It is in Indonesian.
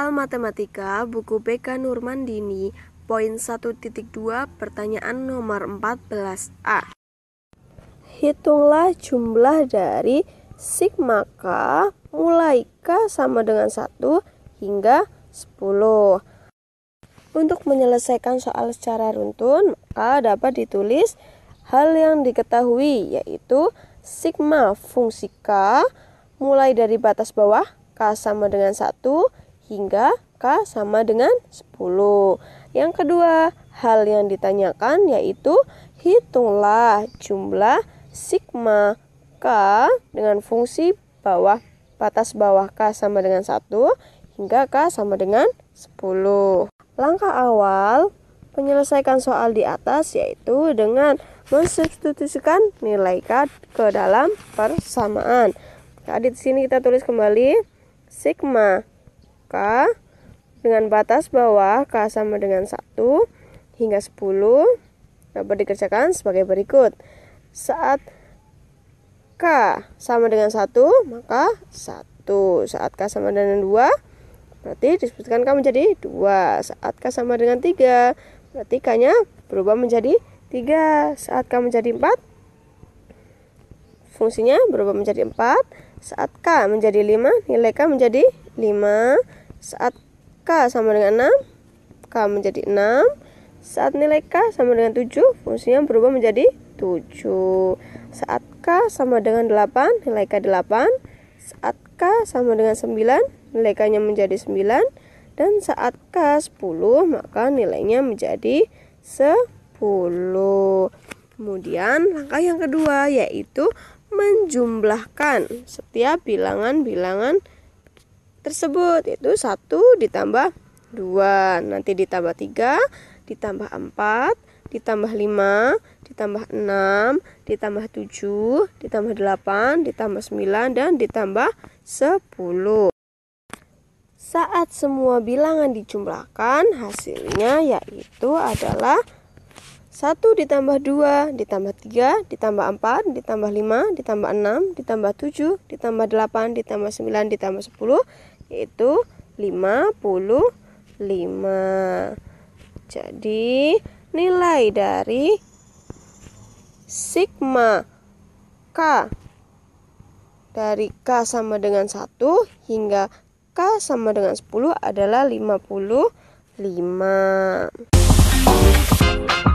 Soal matematika, buku BK Nurmandini, poin 1.2, pertanyaan nomor 14A. Hitunglah jumlah dari sigma K mulai K sama dengan 1 hingga 10. Untuk menyelesaikan soal secara runtun, maka dapat ditulis hal yang diketahui yaitu sigma fungsi K mulai dari batas bawah K sama dengan 1 hingga K sama dengan 10. Yang kedua, hal yang ditanyakan yaitu hitunglah jumlah sigma K dengan fungsi bawah batas bawah K sama dengan 1 hingga K sama dengan 10. Langkah awal menyelesaikan soal di atas yaitu dengan mensubstitusikan nilai K ke dalam persamaan. Jadi nah, di sini kita tulis kembali sigma K dengan batas bawah K sama dengan 1 hingga 10 dapat dikerjakan sebagai berikut. Saat K sama dengan 1, maka 1. Saat K sama dengan 2, berarti disebutkan K menjadi 2. Saat K sama dengan 3, berarti K-nya berubah menjadi 3. Saat K menjadi 4, fungsinya berubah menjadi 4. Saat K menjadi 5, nilai K menjadi 5 saat K sama dengan 6, K menjadi 6. Saat nilai K sama dengan 7, fungsinya berubah menjadi 7. Saat K sama dengan 8, nilai K 8. Saat K sama dengan 9, nilai K-nya menjadi 9. Dan saat K 10, maka nilainya menjadi 10. Kemudian langkah yang kedua yaitu menjumlahkan setiap bilangan-bilangan tersebut itu satu ditambah dua nanti ditambah tiga ditambah empat ditambah lima ditambah enam ditambah tujuh ditambah delapan ditambah sembilan dan ditambah sepuluh saat semua bilangan dijumlahkan hasilnya yaitu adalah 1 ditambah 2 ditambah 3 ditambah 4 ditambah 5 ditambah 6 ditambah 7 ditambah 8 ditambah 9 ditambah 10 yaitu 55. Jadi nilai dari sigma K dari K sama dengan 1 hingga K sama dengan 10 adalah 55.